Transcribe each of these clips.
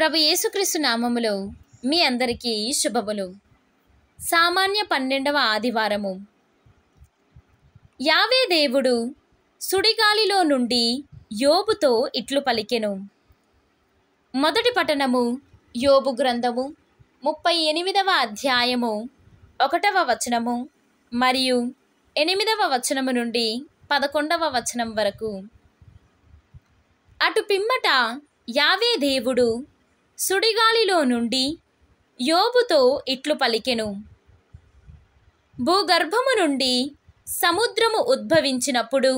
ప్రభు యేసుక్రీస్తు నామములో మీ అందరికీ శుభములు సామాన్య పన్నెండవ ఆదివారము యావే దేవుడు సుడిగాలిలో నుండి యోబుతో ఇట్లు పలికెను మొదటి పఠనము యోబు గ్రంథము ముప్పై ఎనిమిదవ అధ్యాయము ఒకటవ వచనము మరియు ఎనిమిదవ వచనము నుండి పదకొండవ వచనం వరకు అటు పిమ్మట యావే దేవుడు సుడిగాలిలో నుండి యోబుతో ఇట్లు పలికెను భూగర్భము నుండి సముద్రము ఉద్భవించినప్పుడు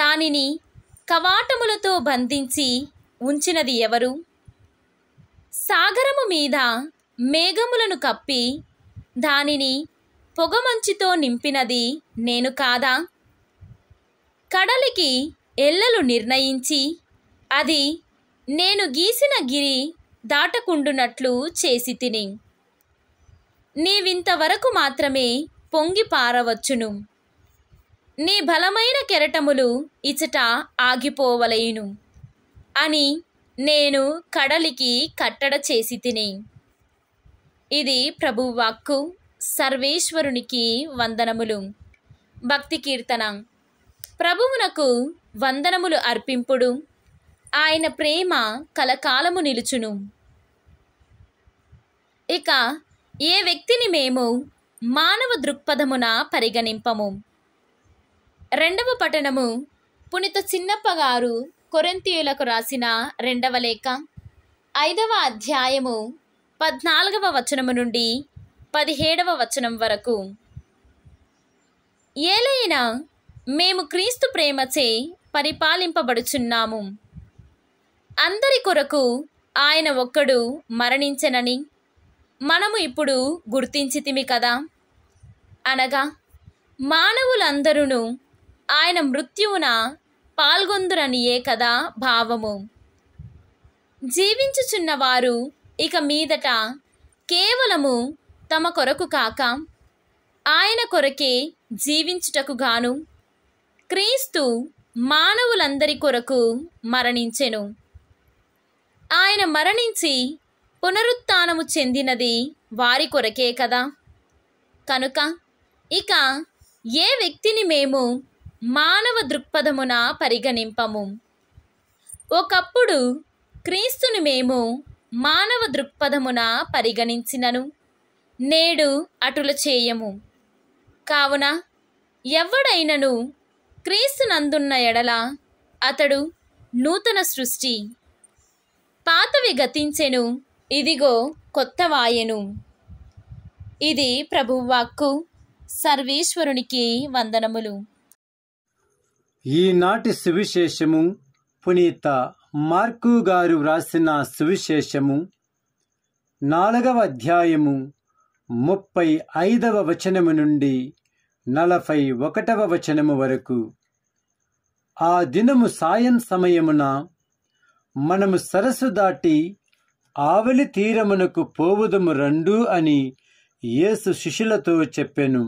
దానిని కవాటములతో బంధించి ఉంచినది ఎవరు సాగరము మీద మేఘములను కప్పి దానిని పొగమంచుతో నింపినది నేను కాదా కడలికి ఎల్లలు నిర్ణయించి అది నేను గీసిన గిరి దాటకుండునట్లు చేసి తిని నీవింతవరకు మాత్రమే పొంగి పారవచ్చును నీ బలమైన కెరటములు ఇచట ఆగిపోవలేను అని నేను కడలికి కట్టడ చేసి తిని ఇది ప్రభువాక్కు సర్వేశ్వరునికి వందనములు భక్తి కీర్తన ప్రభువునకు వందనములు అర్పింపుడు ఆయన ప్రేమ కలకాలము నిలుచును ఇక ఏ వ్యక్తిని మేము మానవ దృక్పథమున పరిగణింపము రెండవ పఠనము పునిత చిన్నప్ప గారు రాసిన రెండవ లేఖ ఐదవ అధ్యాయము పద్నాలుగవ వచనము నుండి పదిహేడవ వచనం వరకు ఏలైనా మేము క్రీస్తు ప్రేమచే పరిపాలింపబడుచున్నాము అందరి కొరకు ఆయన ఒక్కడు మరణించనని మనము ఇప్పుడు గుర్తించితిమి కదా అనగా మానవులందరూ ఆయన మృత్యువున పాల్గొందురనియే కదా భావము జీవించుచున్నవారు ఇక మీదట కేవలము తమ కొరకు కాక ఆయన కొరకే జీవించుటకు గాను క్రీస్తు మానవులందరి కొరకు మరణించెను ఆయన మరణించి పునరుత్నము చెందినది వారి కొరకే కదా కనుక ఇక ఏ వ్యక్తిని మేము మానవ దృక్పథమున పరిగణింపము ఒకప్పుడు క్రీస్తుని మేము మానవ దృక్పథమున పరిగణించినను నేడు అటుల చేయము కావున ఎవడైనను క్రీస్తునందున్న ఎడల అతడు నూతన సృష్టి పాతవి గతించెను ఇదిగో కొత్త వాయను ఇది ప్రభువాక్కు సర్వేశ్వరునికి వందనములు ఈనాటి సువిశేషము పునీత మార్కు గారు వ్రాసిన సువిశేషము నాలుగవ అధ్యాయము ముప్పై ఐదవ వచనము నుండి నలభై ఒకటవ వచనము వరకు ఆ దినము సాయం సమయమున మనము సరస్సు దాటి ఆవలి తీరమునకు పోవుదము రెండు అని యేసు శిష్యులతో చెప్పాను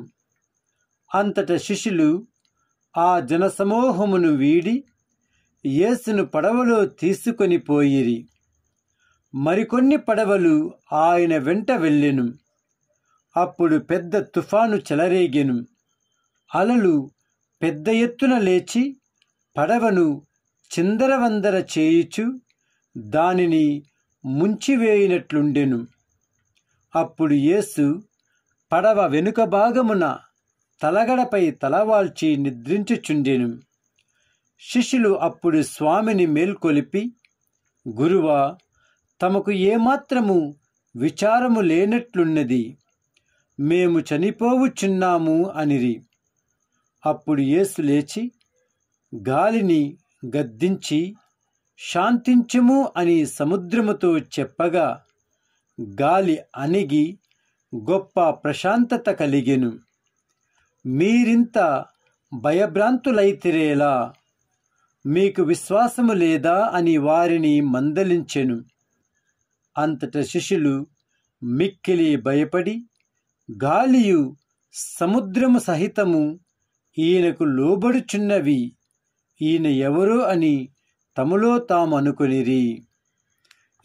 అంతట శిష్యులు ఆ జనసమూహమును వీడి యేసును పడవలో తీసుకొని పోయిరి మరికొన్ని పడవలు ఆయన వెంట వెళ్ళెను అప్పుడు పెద్ద తుఫాను చెలరేగెను అలలు పెద్ద ఎత్తున లేచి పడవను చిందరవందర చేయుచు దానిని ముంచివేయినట్లుండెను అప్పుడు యేసు పడవ వెనుక భాగమున తలగడపై తలవాల్చి నిద్రించుచుండెను శిష్యులు అప్పుడు స్వామిని మేల్కొలిపి గురువా తమకు ఏమాత్రము విచారము లేనట్లున్నది మేము చనిపోవుచున్నాము అనిరి అప్పుడు యేసు లేచి గాలిని గద్దించి శాంతించుము అని సముద్రముతో చెప్పగా గాలి అణిగి గొప్ప ప్రశాంతత కలిగెను మీరింత భయభ్రాంతులైతిరేలా మీకు విశ్వాసము లేదా అని వారిని మందలించెను అంతట శిష్యులు మిక్కిలి భయపడి గాలియు సముద్రము సహితము ఈయనకు లోబడుచున్నవి ఈయన ఎవరో అని తమలో తాము అనుకునిరి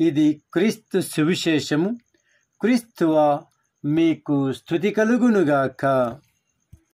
ఇది క్రీస్తు సువిశేషము క్రీస్తువా మీకు స్థుతి కలుగునుగాక